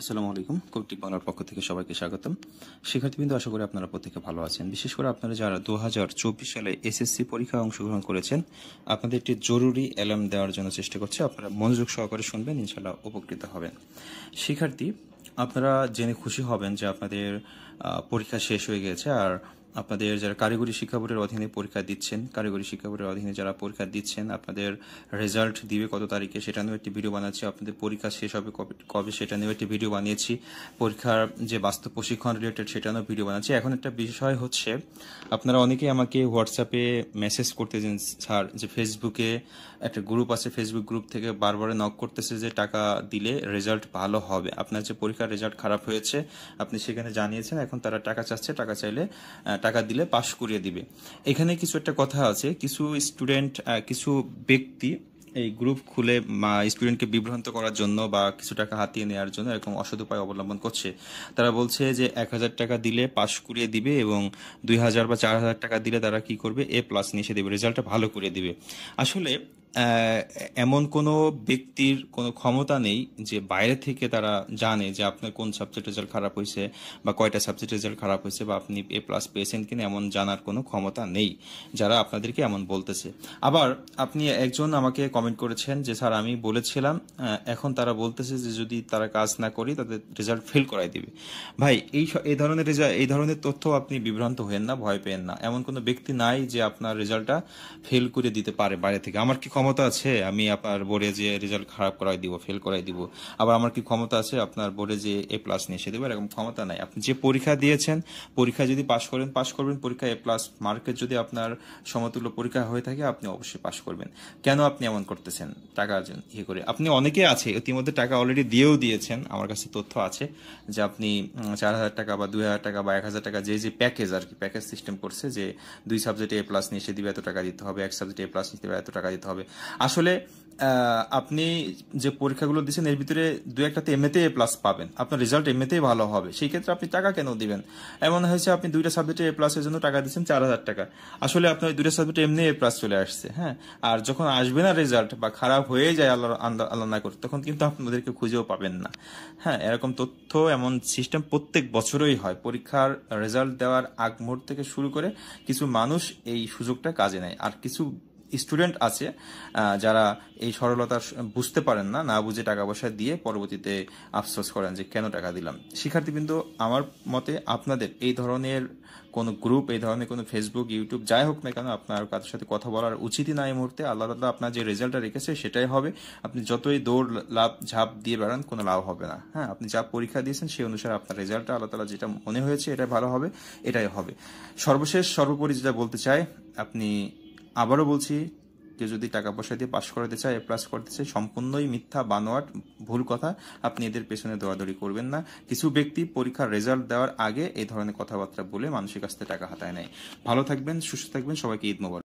আসসালামু আলাইকুম কৌটিক বাংলার পক্ষ থেকে সবাইকে স্বাগতম শিক্ষার্থীবৃন্দ আশা করি আপনারা প্রত্যেকে ভালো আছেন বিশেষ করে আপনারা যারা দু সালে এসএসসি পরীক্ষায় অংশগ্রহণ করেছেন আপনাদের একটি জরুরি অ্যালার্ম দেওয়ার জন্য চেষ্টা করছে আপনারা মনোযোগ সহকারে শুনবেন ইনশাল্লাহ উপকৃত হবেন শিক্ষার্থী আপনারা জেনে খুশি হবেন যে আপনাদের পরীক্ষা শেষ হয়ে গেছে আর আপনাদের যারা কারিগরি শিক্ষা বোর্ডের অধীনে পরীক্ষা দিচ্ছেন কারিগরি শিক্ষা বোর্ডের অধীনে যারা পরীক্ষা দিচ্ছেন আপনাদের রেজাল্ট দিবে কত তারিখে সেটা নিয়েও একটি ভিডিও বানাচ্ছি আপনাদের পরীক্ষা শেষ হবে কবে কবে সেটা নিয়েও একটি ভিডিও বানিয়েছি পরীক্ষার যে বাস্তব প্রশিক্ষণ রিলেটেড সেটা নিয়েও ভিডিও বানাচ্ছি এখন একটা বিষয় হচ্ছে আপনারা অনেকেই আমাকে হোয়াটসঅ্যাপে মেসেজ করতেছেন স্যার যে ফেসবুকে একটা গ্রুপ আছে ফেসবুক গ্রুপ থেকে বারবার নক করতেছে যে টাকা দিলে রেজাল্ট ভালো হবে আপনার যে পরীক্ষার রেজাল্ট খারাপ হয়েছে আপনি সেখানে জানিয়েছেন এখন তারা টাকা চাচ্ছে টাকা চাইলে টাকা দিলে পাশ করিয়ে দিবে এখানে কিছু একটা কথা আছে কিছু স্টুডেন্ট কিছু ব্যক্তি এই গ্রুপ খুলে স্টুডেন্টকে বিভ্রান্ত করার জন্য বা কিছু টাকা হাতিয়ে নেওয়ার জন্য এরকম অসৎ উপায় অবলম্বন করছে তারা বলছে যে এক হাজার টাকা দিলে পাশ করিয়ে দিবে এবং দুই হাজার বা চার হাজার টাকা দিলে তারা কি করবে এ প্লাস নিয়ে এসে দেবে রেজাল্টটা ভালো করে দিবে আসলে এমন কোনো ব্যক্তির কোনো ক্ষমতা নেই যে বাইরে থেকে তারা জানে যে আপনার কোন সাবজেক্ট রেজাল্ট খারাপ হয়েছে বা কয়টা সাবজেক্ট রেজাল্ট খারাপ হয়েছে বা আপনি এ প্লাস পেয়েছেন কিনা এমন জানার কোনো ক্ষমতা নেই যারা আপনাদেরকে এমন বলতেছে আবার আপনি একজন আমাকে কমেন্ট করেছেন যে স্যার আমি বলেছিলাম এখন তারা বলতেছে যে যদি তারা কাজ না করি তাদের রেজাল্ট ফেল করাই দিবে ভাই এই এই ধরনের রেজাল্ট এই ধরনের তথ্য আপনি বিভ্রান্ত হয়েন না ভয় পেয়েন না এমন কোনো ব্যক্তি নাই যে আপনার রেজাল্টটা ফেল করে দিতে পারে বাইরে থেকে আমার কি ক্ষমতা আছে আমি আপনার বোর্ডে যে রেজাল্ট খারাপ করাই দিব ফেল করাই দিব আবার আমার কি ক্ষমতা আছে আপনার বোর্ডে যে এ প্লাস নিয়ে এসে দেবো এরকম ক্ষমতা নাই আপনি যে পরীক্ষা দিয়েছেন পরীক্ষা যদি পাশ করেন পাশ করবেন পরীক্ষা এ প্লাস মার্কের যদি আপনার সমতুল্য পরীক্ষা হয়ে থাকে আপনি অবশ্যই পাশ করবেন কেন আপনি এমন করতেছেন টাকা ইয়ে করে আপনি অনেকে আছে ইতিমধ্যে টাকা অলরেডি দিয়েও দিয়েছেন আমার কাছে তথ্য আছে যে আপনি চার হাজার টাকা বা দুই হাজার টাকা বা এক হাজার টাকা যে যে প্যাকেজ আর কি প্যাকেজ সিস্টেম করছে যে দুই সাবজেক্টে এ প্লাস নিয়ে এসে দিবে এত টাকা দিতে হবে এক সাবজেক্টে এ প্লাস নিতে হবে এত টাকা দিতে হবে আসলে আপনি যে পরীক্ষাগুলো দিচ্ছেন এর ভিতরে দু একটাতে এমএতে এ প্লাস পাবেন আপনার রেজাল্ট এমএতেই ভালো হবে সেই ক্ষেত্রে আপনি টাকা কেন দিবেন এমন হয়েছে আপনি দুইটা সাবজেক্টে এ প্লাসের জন্য টাকা দিচ্ছেন চার হাজার টাকা আসলে আপনার দুইটা সাবজেক্টে এমনি এ প্লাস চলে আসছে হ্যাঁ আর যখন আসবে না রেজাল্ট বা খারাপ হয়ে যায় আল্লাহ আল্লাহ না করে তখন কিন্তু আপনাদেরকে খুঁজেও পাবেন না হ্যাঁ এরকম তথ্য এমন সিস্টেম প্রত্যেক বছরই হয় পরীক্ষার রেজাল্ট দেওয়ার আগ মুহূর্ত থেকে শুরু করে কিছু মানুষ এই সুযোগটা কাজে নেয় আর কিছু স্টুডেন্ট আছে যারা এই সরলতা বুঝতে পারেন না না বুঝে টাকা পয়সা দিয়ে পরবর্তীতে আফসোস করেন যে কেন টাকা দিলাম শিক্ষার্থীবৃন্দ আমার মতে আপনাদের এই ধরনের কোনো গ্রুপ এই ধরনের কোনো ফেসবুক ইউটিউব যাই হোক না কেন আপনার কাদের সাথে কথা বলার উচিতই না এই মুহূর্তে আল্লাহ তালা আপনার যে রেজাল্টটা রেখেছে সেটাই হবে আপনি যতই দৌড় লাভ ঝাঁপ দিয়ে বেড়ান কোনো লাভ হবে না হ্যাঁ আপনি যা পরীক্ষা দিয়েছেন সেই অনুসারে আপনার রেজাল্টটা আল্লাহ তালা যেটা মনে হয়েছে এটা ভালো হবে এটাই হবে সর্বশেষ সর্বোপরি যেটা বলতে চাই আপনি আবারও বলছি যে যদি টাকা পয়সা দিয়ে পাশ করাতে চায় প্লাস করতে চায় সম্পূর্ণই মিথ্যা বানোয়াট ভুল কথা আপনি এদের পেছনে দৌড়াদৌড়ি করবেন না কিছু ব্যক্তি পরীক্ষার রেজাল্ট দেওয়ার আগে এই ধরনের কথাবার্তা বলে মানুষের কাছ থেকে টাকা হাতায় নেয় ভালো থাকবেন সুস্থ থাকবেন সবাইকে ঈদ মোবাইল